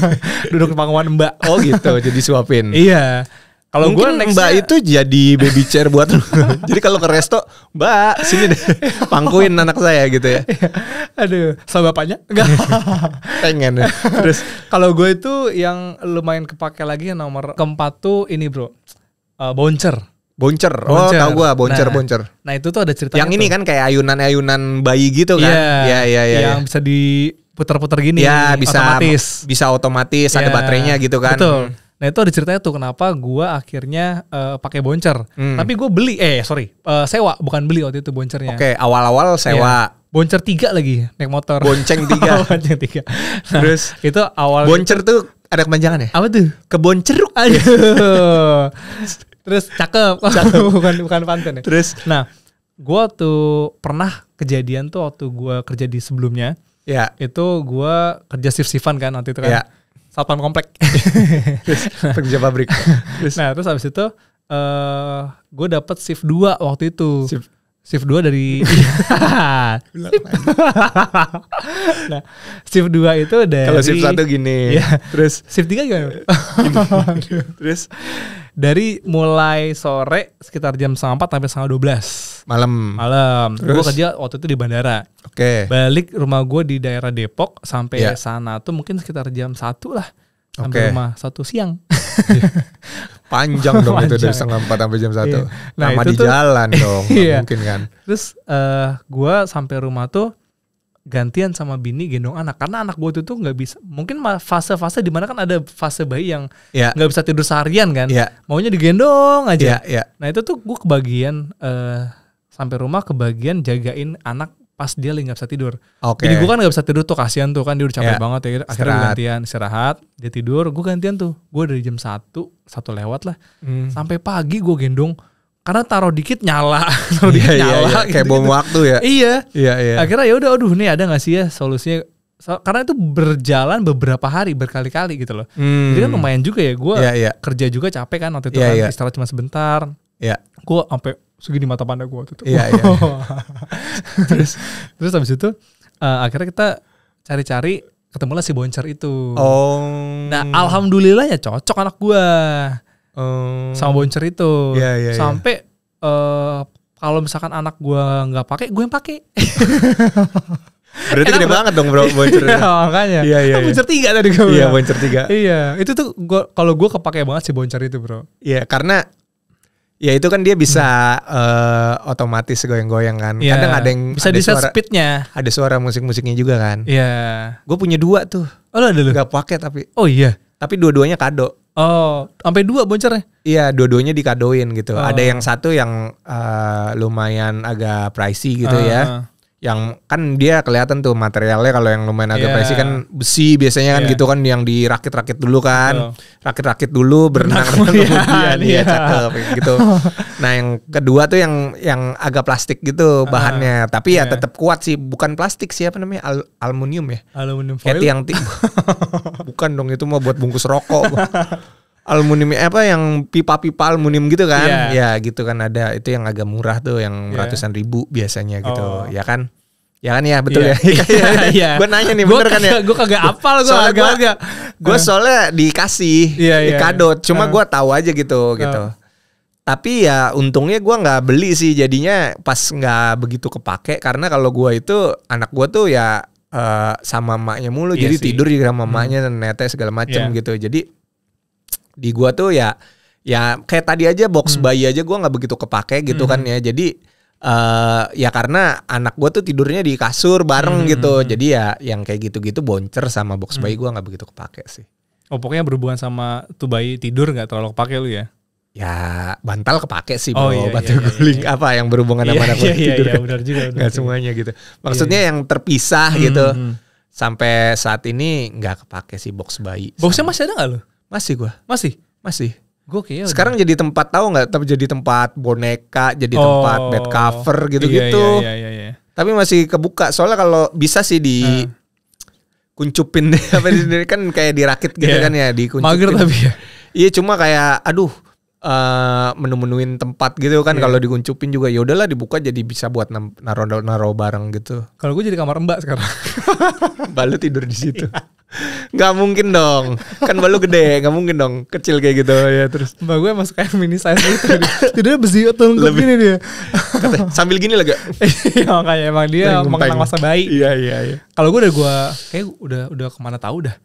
Duduk di pangkuan mbak. Oh gitu. jadi suapin. iya. Kalau gua gue mbak itu jadi baby chair buat lu. jadi kalau ke resto, mbak sini deh pangkuin anak saya gitu ya. Iya. Aduh, sama bapaknya? Enggak. Pengen ya. Terus kalau gue itu yang lumayan kepake lagi nomor keempat tuh ini bro uh, eh, boncer. Boncer. boncer. Oh, tahu gua boncer nah, boncer. Nah, itu tuh ada cerita Yang ini tuh. kan kayak ayunan-ayunan bayi gitu kan. Iya, iya, iya. iya yang ya. bisa diputar-putar gini ya, bisa otomatis. Bisa otomatis ya, ada iya, baterainya gitu kan. Betul. Hmm. Nah, itu ada ceritanya tuh kenapa gua akhirnya uh, pakai boncer. Hmm. Tapi gua beli eh sorry, uh, sewa bukan beli waktu itu boncernya. Oke, okay, awal-awal iya, sewa. Yeah. Boncer tiga lagi naik motor. Bonceng tiga. Oh, bonceng tiga. Nah, Terus itu awal. Boncer itu, tuh ada kepanjangan ya? Apa tuh? kebonceruk aja? Terus cakep. cakep. bukan bukan pantun ya. Terus nah, gua tuh pernah kejadian tuh waktu gua kerja di sebelumnya. Ya. Itu gua kerja shift sifan kan waktu itu kan. Ya. Satpam komplek. terus kerja pabrik. Terus. Nah, terus habis itu eh uh, gue dapet shift 2 waktu itu. Shift Shift 2 dari nah, shift 2 itu dari Kalau shift 1 gini. Ya. Terus shift 3 gimana? Eh, gini. Terus dari mulai sore sekitar jam setengah empat sampai setengah dua belas malam malam terus gue kerja waktu itu di bandara oke okay. balik rumah gue di daerah Depok sampai yeah. sana tuh mungkin sekitar jam satu lah sampai okay. rumah satu siang iya. panjang dong panjang. itu dari setengah empat sampai jam satu yeah. nah, sama di jalan dong yeah. mungkin kan terus uh, eh, gue sampai rumah tuh gantian sama bini gendong anak karena anak gue itu tuh nggak bisa mungkin fase-fase dimana kan ada fase bayi yang ya. nggak yeah. bisa tidur seharian kan yeah. maunya digendong aja yeah, yeah. nah itu tuh gue kebagian uh, sampai rumah kebagian jagain anak pas dia lagi nggak bisa tidur. Okay. jadi gue kan nggak bisa tidur tuh kasihan tuh kan dia udah capek yeah. banget ya. Gitu. Akhirnya istirahat. gantian istirahat, dia tidur, gue gantian tuh. Gue dari jam satu satu lewat lah, hmm. sampai pagi gue gendong karena taruh dikit nyala, taruh iya, dikit yeah, nyala, yeah, Gitu, kayak bom gitu. waktu ya. iya. Iya, iya. Akhirnya ya udah, aduh, nih ada nggak sih ya solusinya? So, karena itu berjalan beberapa hari berkali-kali gitu loh. Hmm. Jadi kan lumayan juga ya, gue yeah, yeah. kerja juga capek kan waktu itu yeah, kan yeah. istirahat cuma sebentar. Yeah. Gue sampai segini mata panda gue waktu itu. Iya, iya. iya. terus, terus habis itu uh, akhirnya kita cari-cari ketemulah si boncer itu. Oh. Nah, alhamdulillah ya cocok anak gue. Um, sama boncer itu. Yeah, yeah, iya. Sampai uh, kalau misalkan anak gua nggak pakai, gue yang pakai. Berarti gede banget dong bro boncer ya, iya, makanya. Iya, iya, kan iya. Boncer tiga tadi gue. Iya, boncer tiga. iya, itu tuh gua kalau gua kepake banget sih boncer itu, Bro. Iya, karena Ya itu kan dia bisa hmm. uh, otomatis goyang-goyang kan. Yeah. Kadang ada yang bisa ada di set suara, speednya. Ada suara musik-musiknya juga kan. Iya. Yeah. Gue punya dua tuh. Oh ada lu? Gak pakai tapi. Oh iya. Tapi dua-duanya kado. Oh, sampai dua boncernya? Iya, dua-duanya dikadoin gitu. Oh. Ada yang satu yang uh, lumayan agak pricey gitu uh. ya yang kan dia kelihatan tuh materialnya kalau yang lumayan iya. agak yeah. presi kan besi biasanya kan yeah. gitu kan yang dirakit-rakit dulu kan rakit-rakit dulu berenang kemudian iya, dia iya. iya. cakep gitu nah yang kedua tuh yang yang agak plastik gitu ah, bahannya tapi tapi ya iya. tetap kuat sih bukan plastik sih apa namanya Al aluminium ya aluminium foil Kayak yang bukan dong itu mau buat bungkus rokok aluminium apa yang pipa-pipa aluminium gitu kan yeah. ya gitu kan ada itu yang agak murah tuh yang yeah. ratusan ribu biasanya gitu oh. ya kan ya kan ya betul yeah. ya iya, iya. gue nanya nih bener kan ya gue kagak apal gue soalnya gue agak gue nah. soalnya dikasih yeah, yeah, kado iya. cuma uh. Nah. gue tahu aja gitu uh. gitu tapi ya untungnya gue nggak beli sih jadinya pas nggak begitu kepake karena kalau gue itu anak gue tuh ya uh, sama maknya mulu iya jadi sih. tidur juga sama maknya hmm. nete segala macem yeah. gitu jadi di gua tuh ya ya kayak tadi aja box hmm. bayi aja gua nggak begitu kepake gitu kan hmm. kan ya. Jadi uh, ya karena anak gua tuh tidurnya di kasur bareng hmm. gitu jadi ya yang kayak gitu-gitu boncer sama box bayi hmm. gua nggak begitu kepake sih oh pokoknya berhubungan sama tuh bayi tidur nggak terlalu kepake lu ya ya bantal kepake sih oh, iya, iya batu iya, iya, guling iya, iya. apa yang berhubungan iya, sama anak iya, iya, tidur iya, kan benar juga, benar juga. semuanya gitu maksudnya iya, iya. yang terpisah hmm, gitu hmm, hmm. sampai saat ini nggak kepake sih box bayi boxnya masih ada nggak lo masih gua. Masih. Masih. Gokil. Sekarang udah. jadi tempat tahu nggak? Tapi jadi tempat boneka, jadi oh, tempat bed cover iya, gitu-gitu. Iya, iya, iya, iya, iya. Tapi masih kebuka. Soalnya kalau bisa sih di uh. Nah. kuncupin deh apa kan kayak dirakit gitu yeah. kan ya, dikuncupin. Mager gitu. tapi ya. Iya, cuma kayak aduh uh, menu-menuin tempat gitu kan yeah. kalau diguncupin juga ya udahlah dibuka jadi bisa buat naro naro barang gitu. Kalau gue jadi kamar mbak sekarang. balu tidur di situ. nggak mungkin dong, kan balu gede, nggak mungkin dong, kecil kayak gitu ya terus. Mbak gue masuk kayak mini size gitu, tidurnya besi tuh Lebih. gini dia. Kata, sambil gini lah gak? Iya makanya emang dia mengenang masa bayi. Iya iya. iya. Kalau gue udah gue kayak udah udah kemana tahu dah.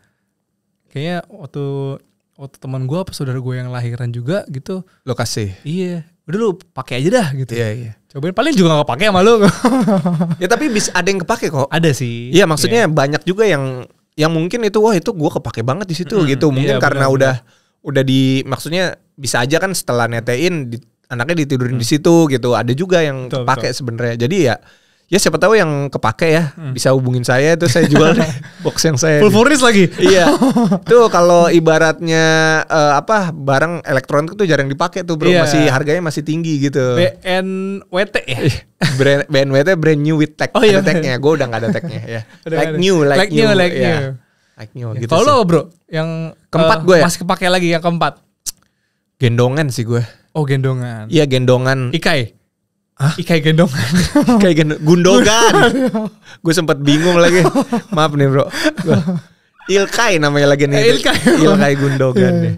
Kayaknya waktu waktu teman gue apa saudara gue yang lahiran juga gitu lo kasih iya udah lu pakai aja dah gitu iya iya cobain paling juga gak pakai sama lu ya tapi bisa ada yang kepake kok ada sih iya maksudnya yeah. banyak juga yang yang mungkin itu wah itu gue kepake banget di situ mm gitu mungkin iya, karena bener, udah udah di maksudnya bisa aja kan setelah netein di, anaknya ditidurin mm. di situ gitu ada juga yang betul, kepake sebenarnya jadi ya ya siapa tahu yang kepake ya hmm. bisa hubungin saya itu saya jual box yang saya full lagi iya tuh kalau ibaratnya uh, apa barang elektronik tuh jarang dipakai tuh bro yeah. masih harganya masih tinggi gitu BNWT ya brand BNWT brand new with tag oh, iya. ada iya. tagnya gue udah nggak ada tagnya ya udah like, New, like, like new like new like yeah. new like new ya, gitu kalau bro yang keempat uh, eh, gue ya? masih kepake lagi yang keempat gendongan sih gue oh gendongan iya gendongan ikai Hah? Ikai gendong. Ikai gendong. Gundogan. gue sempet bingung lagi. Maaf nih bro. Gua. Ilkai namanya lagi nih. Eh, Ilkai. Ilkai Gundogan yeah. deh.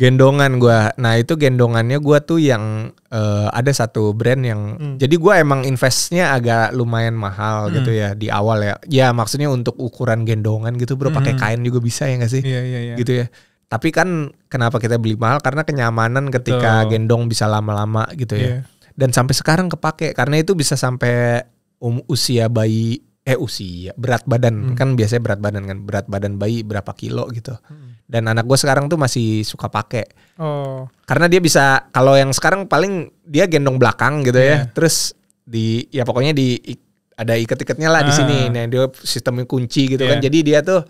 Gendongan gue. Nah itu gendongannya gue tuh yang uh, ada satu brand yang. Hmm. Jadi gue emang investnya agak lumayan mahal hmm. gitu ya di awal ya. Ya maksudnya untuk ukuran gendongan gitu bro. Hmm. Pakai kain juga bisa ya gak sih? Iya yeah, iya yeah, iya. Yeah. Gitu ya. Tapi kan kenapa kita beli mahal? Karena kenyamanan ketika so. gendong bisa lama-lama gitu ya. Yeah dan sampai sekarang kepake karena itu bisa sampai um, usia bayi eh usia berat badan hmm. kan biasanya berat badan kan berat badan bayi berapa kilo gitu hmm. dan anak gue sekarang tuh masih suka pake oh. karena dia bisa kalau yang sekarang paling dia gendong belakang gitu yeah. ya iya. terus di ya pokoknya di ada iket-iketnya lah ah. di sini nah dia sistemnya kunci gitu yeah. kan iya. jadi dia tuh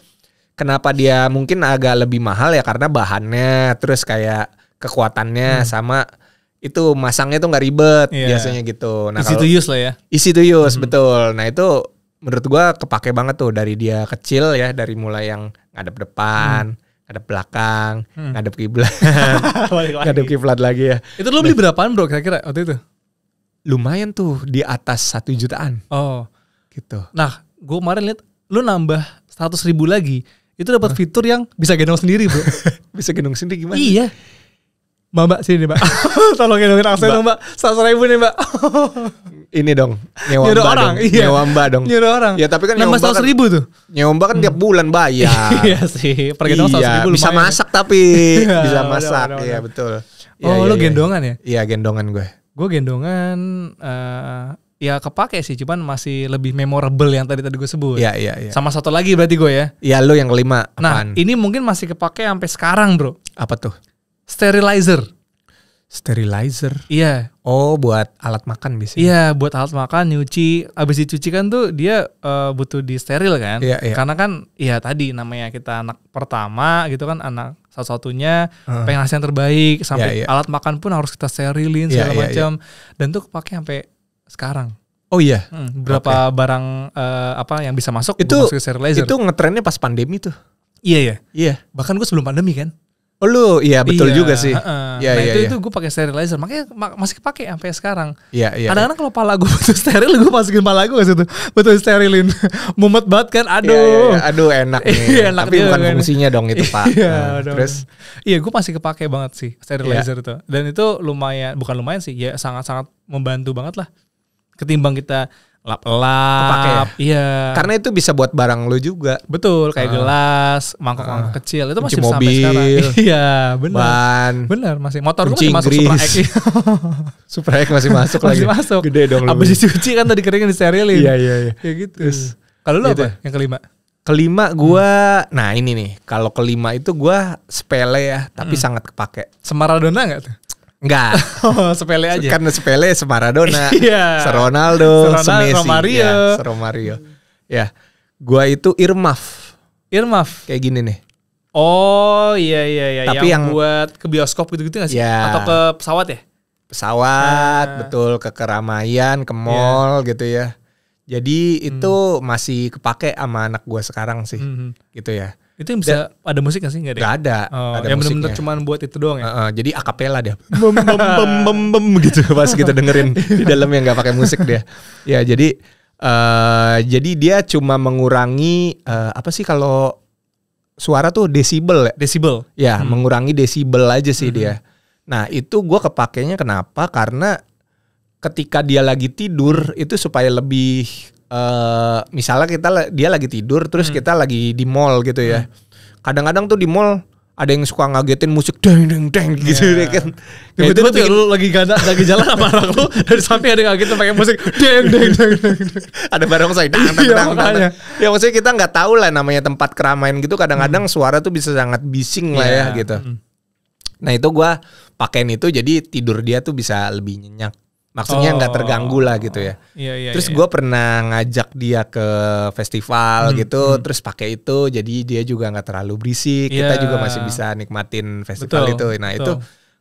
kenapa dia mungkin agak lebih mahal ya karena bahannya terus kayak kekuatannya hmm. sama itu masangnya tuh nggak ribet yeah. biasanya gitu. Nah, easy to use lah ya. Easy to use hmm betul. Nah itu menurut gua kepake banget tuh dari dia kecil ya dari mulai yang ngadep depan, hmm. ngadep belakang, hmm. ngadep kiblat, ngadep kiblat lagi ya. Itu lo beli nah. berapaan bro kira-kira waktu itu? Lumayan tuh di atas satu jutaan. Oh, gitu. Nah, gua kemarin liat lo nambah seratus ribu lagi itu dapat fitur yang bisa gendong sendiri bro bisa gendong sendiri gimana iya Mbak, mbak sini mbak, tolongin dong aksen dong mbak, Satu ribu nih mbak. Ini dong, nyewa mbak orang, dong. Iya. Nyewa mbak dong. Nyewa orang. Ya tapi kan nyewa mbak kan, ribu tuh. Nyewa mbak kan tiap hmm. bulan bayar. iya sih, pergi dong iya. ribu lumayan. Bisa masak tapi, iya, bisa masak, iya betul. oh ya, lu ya, gendongan ya? Iya gendongan gue. Gue gendongan, uh, ya kepake sih cuman masih lebih memorable yang tadi tadi gue sebut. Iya iya iya. Sama satu lagi berarti gue ya. Iya lu yang kelima. Nah, apaan? Nah, ini mungkin masih kepake sampai sekarang, Bro. Apa tuh? sterilizer. Sterilizer. Iya. Oh, buat alat makan biasanya. Iya, buat alat makan, nyuci. Abis dicuci kan tuh dia uh, butuh di steril kan. Iya, iya. Karena kan, iya tadi namanya kita anak pertama gitu kan, anak satu-satunya uh. pengen hasil yang terbaik sampai yeah, yeah. alat makan pun harus kita sterilin iya, segala yeah, yeah, macam. Yeah. Dan tuh kepake sampai sekarang. Oh iya. Hmm, berapa okay. barang uh, apa yang bisa masuk itu masuk ke sterilizer. Itu ngetrennya pas pandemi tuh. Iya ya. Iya. Bahkan gue sebelum pandemi kan. Oh lu, iya betul iya, juga sih. Uh, ya, nah iya, itu iya. itu gue pakai sterilizer, makanya ma masih kepake sampai sekarang. Iya iya. iya. Kadang-kadang iya. kalau pala gue betul steril, gue masukin pala gue ke situ, betul sterilin, mumet banget kan, iya, aduh. Iya, iya, iya. Aduh enak nih. iya, enak Tapi bukan kan. fungsinya dong itu iya, pak. Iya, nah, Terus? Iya gue masih kepake banget sih sterilizer iya. itu, dan itu lumayan, bukan lumayan sih, ya sangat-sangat membantu banget lah. Ketimbang kita lap-lap. Ya? Iya. Karena itu bisa buat barang lo juga. Betul, kayak uh, gelas, mangkok-mangkok uh, kecil. Itu masih mobil, sampai sekarang. iya, benar. Ban. Benar, masih motor lo masih masuk Supra X. Supra X masih masuk masih lagi. masuk. Gede dong lu. Abis dicuci kan tadi keringin disterilin. iya, iya, iya. Kayak gitu. kalau lu gitu. apa yang kelima? Kelima gua hmm. nah ini nih, kalau kelima itu gua sepele ya, tapi hmm. sangat kepake. Semaradona gak tuh? Enggak. Oh, sepele aja. Karena sepele Maradona, iya. se Ronaldo, se Messi, Romario. Ya, se Romario. Ya. Gua itu Irmaf. Irmaf. Kayak gini nih. Oh iya iya iya Tapi yang, yang buat ke bioskop gitu-gitu gak sih? Ya, Atau ke pesawat ya? Pesawat, nah. betul ke keramaian, ke iya. mall yeah. gitu ya. Jadi hmm. itu masih kepake sama anak gua sekarang sih. Hmm. hmm. Gitu ya. Itu yang bisa Dan, ada musik gak sih? Gak ada. Ya? Gak ada. Oh, ada yang benar-benar cuma buat itu doang ya. Uh, uh, jadi akapela dia. bum, bum, bum, bum, bum, gitu pas kita dengerin di dalam yang nggak pakai musik dia. Ya jadi uh, jadi dia cuma mengurangi uh, apa sih kalau suara tuh desibel ya? Desibel. Ya, hmm. mengurangi desibel aja sih hmm. dia. Nah, itu gua kepakainya kenapa? Karena ketika dia lagi tidur itu supaya lebih uh, misalnya kita dia lagi tidur terus hmm. kita lagi di mall gitu ya. Hmm. Kadang-kadang tuh di mall ada yang suka ngagetin musik deng deng deng iya. gitu yeah. kan. Ya, itu tuh bikin... lu lagi gana, lagi jalan sama orang lu dari samping ada yang ngagetin pakai musik deng deng deng. deng. ada barang saya iya, dang dang dang. dang. Ya maksudnya kita nggak tahu lah namanya tempat keramaian gitu kadang-kadang hmm. suara tuh bisa sangat bising lah yeah. ya iya. gitu. Hmm. Nah itu gue pakein itu jadi tidur dia tuh bisa lebih nyenyak maksudnya nggak oh. terganggu lah gitu ya. Iya, iya, terus iya. gue pernah ngajak dia ke festival hmm, gitu, hmm. terus pakai itu, jadi dia juga nggak terlalu berisik, yeah. kita iya. juga masih bisa nikmatin festival betul, itu. Nah betul. itu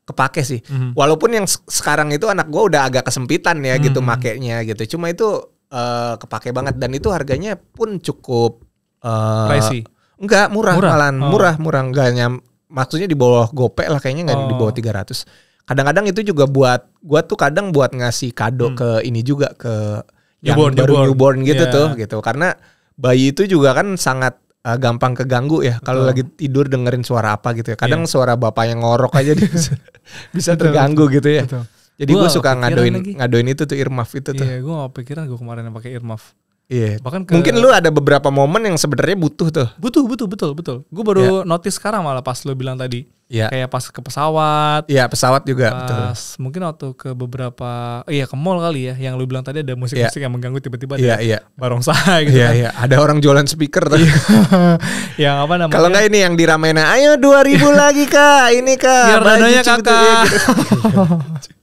kepake sih. Hmm. Walaupun yang sekarang itu anak gue udah agak kesempitan ya hmm. gitu hmm. makainya gitu, cuma itu uh, kepake banget dan itu harganya pun cukup. Uh, eh, Enggak murah, murah. malahan, oh. murah murah enggaknya Maksudnya di bawah gopek lah kayaknya nggak oh. di bawah tiga ratus kadang-kadang itu juga buat gua tuh kadang buat ngasih kado hmm. ke ini juga ke newborn, baru newborn, newborn gitu yeah. tuh gitu karena bayi itu juga kan sangat uh, gampang keganggu ya kalau lagi tidur dengerin suara apa gitu ya. Kadang yeah. suara bapak yang ngorok aja dia bisa, bisa terganggu betul, gitu ya. Betul. Jadi gue suka ngadoin lagi. ngadoin itu tuh irmaf itu tuh. Iya, yeah, gue gak pikiran gue kemarin pakai irmaf Iya. Yeah. Bahkan ke, mungkin lu ada beberapa momen yang sebenarnya butuh tuh. Butuh, butuh, betul, betul. Gue baru yeah. notice sekarang malah pas lu bilang tadi. Iya. Yeah. Kayak pas ke pesawat. Iya, yeah, pesawat juga. Pas betul. mungkin waktu ke beberapa, oh iya ke mall kali ya, yang lu bilang tadi ada musik-musik yeah. yang mengganggu tiba-tiba yeah, iya. yeah. barongsai gitu Iya, kan. iya. Ada orang jualan speaker tadi. Iya. yang apa namanya? Kalau nggak ini yang diramainya, ayo 2000 lagi kak, ini kak. Biar dadanya kakak. Iya, gitu.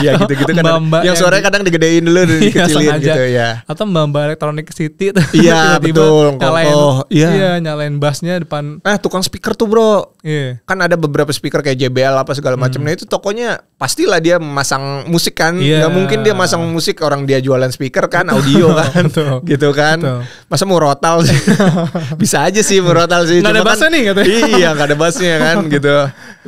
Iya gitu-gitu kan. Mbak yang suaranya kadang digedein dulu iya, dikecilin gitu, iya, gitu ya. Atau mbak-mbak Electronic City Iya betul. Nyalain, oh, iya. iya nyalain bassnya depan. Eh tukang speaker tuh bro. Iya. Kan ada beberapa speaker kayak JBL apa segala macamnya Hmm. itu tokonya pastilah dia masang musik kan yeah. nggak mungkin dia masang musik orang dia jualan speaker kan audio kan Betul. gitu kan Betul. masa mau rotal sih bisa aja sih mau rotal sih nggak ada bassnya kan, nih katanya iya nggak ada bassnya kan gitu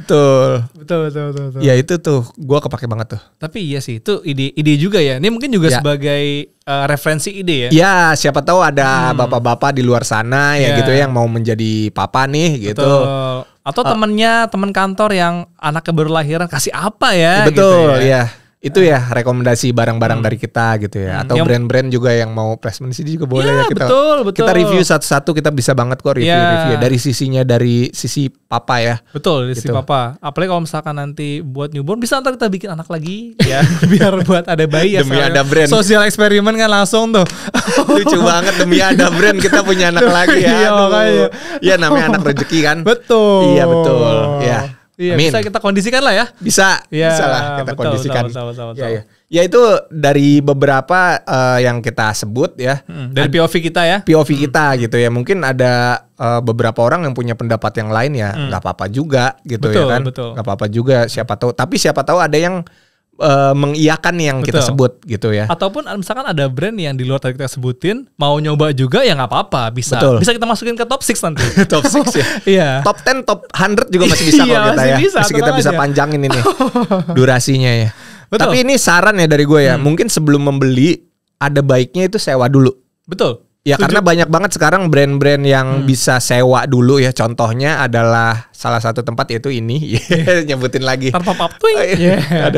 betul. betul betul betul betul ya itu tuh gue kepake banget tuh tapi iya sih itu ide ide juga ya ini mungkin juga ya. sebagai uh, referensi ide ya ya siapa tahu ada hmm. bapak-bapak hmm. di luar sana ya, ya gitu ya yang mau menjadi papa nih gitu betul atau uh, temennya teman kantor yang anaknya baru lahiran kasih apa ya? Gitu Betul, gitu ya. ya itu ya rekomendasi barang-barang hmm. dari kita gitu ya hmm. atau brand-brand juga yang mau placement sini juga boleh ya, ya kita betul, betul. kita review satu-satu kita bisa banget kok review ya. review dari sisinya dari sisi papa ya betul dari gitu. sisi papa apalagi kalau misalkan nanti buat newborn bisa ntar kita bikin anak lagi ya biar buat ada bayi ya demi ada brand sosial eksperimen kan langsung tuh lucu banget demi ada brand kita punya anak lagi ya iya, ya namanya anak rezeki kan betul iya betul ya Iya, bisa kita kondisikan lah ya. Bisa, ya, bisa lah kita betul, kondisikan. Betul, betul, betul, iya, betul. Ya, ya. ya itu dari beberapa uh, yang kita sebut ya. Hmm, dari POV kita ya. POV hmm. kita gitu ya. Mungkin ada uh, beberapa orang yang punya pendapat yang lain ya, hmm. nggak Gak apa-apa juga gitu ya betul, ya kan. Betul. Gak apa-apa juga siapa tahu. Tapi siapa tahu ada yang uh, mengiakan yang Betul. kita sebut gitu ya. Ataupun misalkan ada brand yang di luar tadi kita sebutin mau nyoba juga ya nggak apa-apa bisa. Betul. Bisa kita masukin ke top 6 nanti. top 6 ya. Iya. top 10, top 100 juga masih bisa kalau iya, kita ya. Bisa, masih kita bisa aja. panjangin ini durasinya ya. Betul. Tapi ini saran ya dari gue ya. Hmm. Mungkin sebelum membeli ada baiknya itu sewa dulu. Betul. Ya Setuju. karena banyak banget sekarang brand-brand yang hmm. bisa sewa dulu ya. Contohnya adalah salah satu tempat yaitu ini. Nyebutin lagi. Tanpa oh, iya. yeah.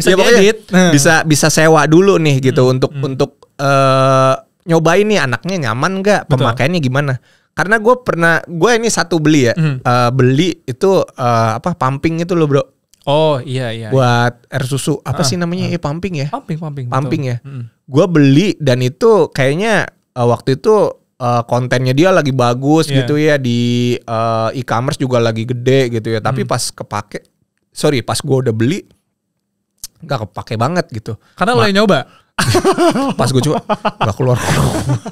Bisa ya, edit. Hmm. Bisa bisa sewa dulu nih gitu hmm. untuk hmm. untuk uh, nyobain nih anaknya nyaman nggak, pemakaiannya gimana. Karena gue pernah gue ini satu beli ya. Hmm. Uh, beli itu uh, apa pumping itu loh bro. Oh iya iya. iya. Buat iya. air susu apa uh, sih namanya? Uh. Ya pumping ya. Pumping pumping. Pumping betul. ya. Hmm. Gue beli dan itu kayaknya uh, waktu itu uh, kontennya dia lagi bagus yeah. gitu ya di uh, e-commerce juga lagi gede gitu ya. Tapi hmm. pas kepake, sorry pas gue udah beli nggak kepake banget gitu. Karena Ma lo yang nyoba. pas gue coba nggak keluar.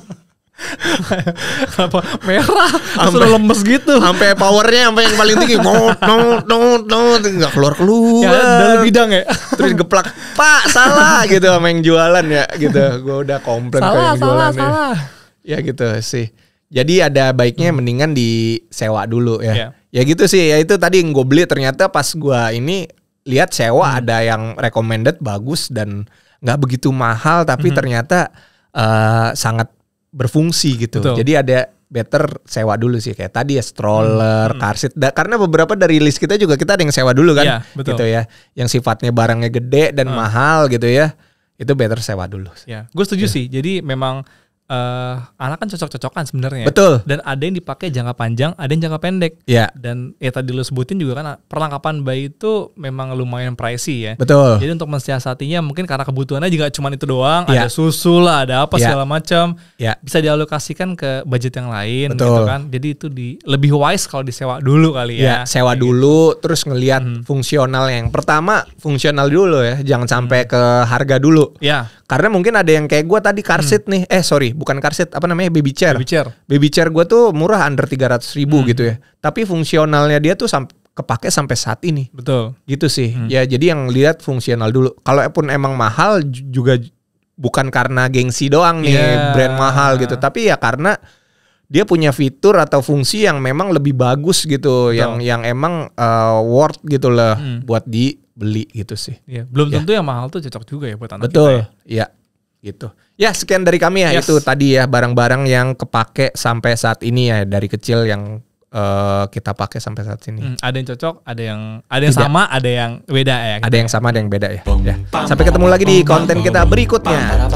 apa merah? Sampai lemes gitu. Sampai powernya sampai yang paling tinggi. No, no, no, no, nggak keluar keluar. Ya, dalam bidang ya. Terus geplak, Pak salah gitu sama yang jualan ya gitu. Gue udah komplain ke yang jualan salah, ya. Salah. Ya gitu sih. Jadi ada baiknya hmm. mendingan disewa dulu ya. Yeah. Ya gitu sih. Ya itu tadi yang gue beli ternyata pas gue ini lihat sewa hmm. ada yang recommended bagus dan nggak begitu mahal tapi hmm. ternyata uh, sangat berfungsi gitu. Betul. Jadi ada better sewa dulu sih kayak tadi ya stroller, hmm. car seat. Da karena beberapa dari list kita juga kita ada yang sewa dulu kan, ya, betul. gitu ya. Yang sifatnya barangnya gede dan hmm. mahal gitu ya, itu better sewa dulu. Ya, gue setuju ya. sih. Jadi memang uh, anak kan cocok-cocokan sebenarnya. Betul. Dan ada yang dipakai jangka panjang, ada yang jangka pendek. Iya. Dan ya tadi lo sebutin juga kan perlengkapan bayi itu memang lumayan pricey ya. Betul. Jadi untuk mensiasatinya mungkin karena kebutuhannya juga cuma itu doang, ya. ada susu lah, ada apa ya. segala macam. Ya. Bisa dialokasikan ke budget yang lain gitu Betul. gitu kan. Jadi itu di lebih wise kalau disewa dulu kali ya. ya sewa dulu gitu. terus ngelihat hmm. fungsional yang pertama fungsional dulu ya, jangan sampai hmm. ke harga dulu. Ya. Karena mungkin ada yang kayak gue tadi karsit hmm. nih, eh sorry bukan car seat, apa namanya baby chair. Baby chair. Baby chair gue tuh murah under tiga ratus ribu hmm. gitu ya. Tapi fungsionalnya dia tuh sampai kepake sampai saat ini. Betul. Gitu sih. Hmm. Ya jadi yang lihat fungsional dulu. Kalau pun emang mahal juga bukan karena gengsi doang nih yeah. brand mahal gitu, tapi ya karena dia punya fitur atau fungsi yang memang lebih bagus gitu, Betul. yang yang emang uh, worth gitu lah hmm. buat dibeli gitu sih. Yeah. Belum yeah. tentu yang mahal tuh cocok juga ya buat anak Betul. kita. Betul. Ya. Yeah gitu. Ya sekian dari kami ya yes. itu tadi ya barang-barang yang kepake sampai saat ini ya dari kecil yang uh, kita pakai sampai saat ini. Hmm, ada yang cocok, ada yang ada yang Tidak. sama, ada yang beda ya. Gitu. Ada yang sama, ada yang beda ya. ya. Sampai ketemu lagi di konten kita berikutnya.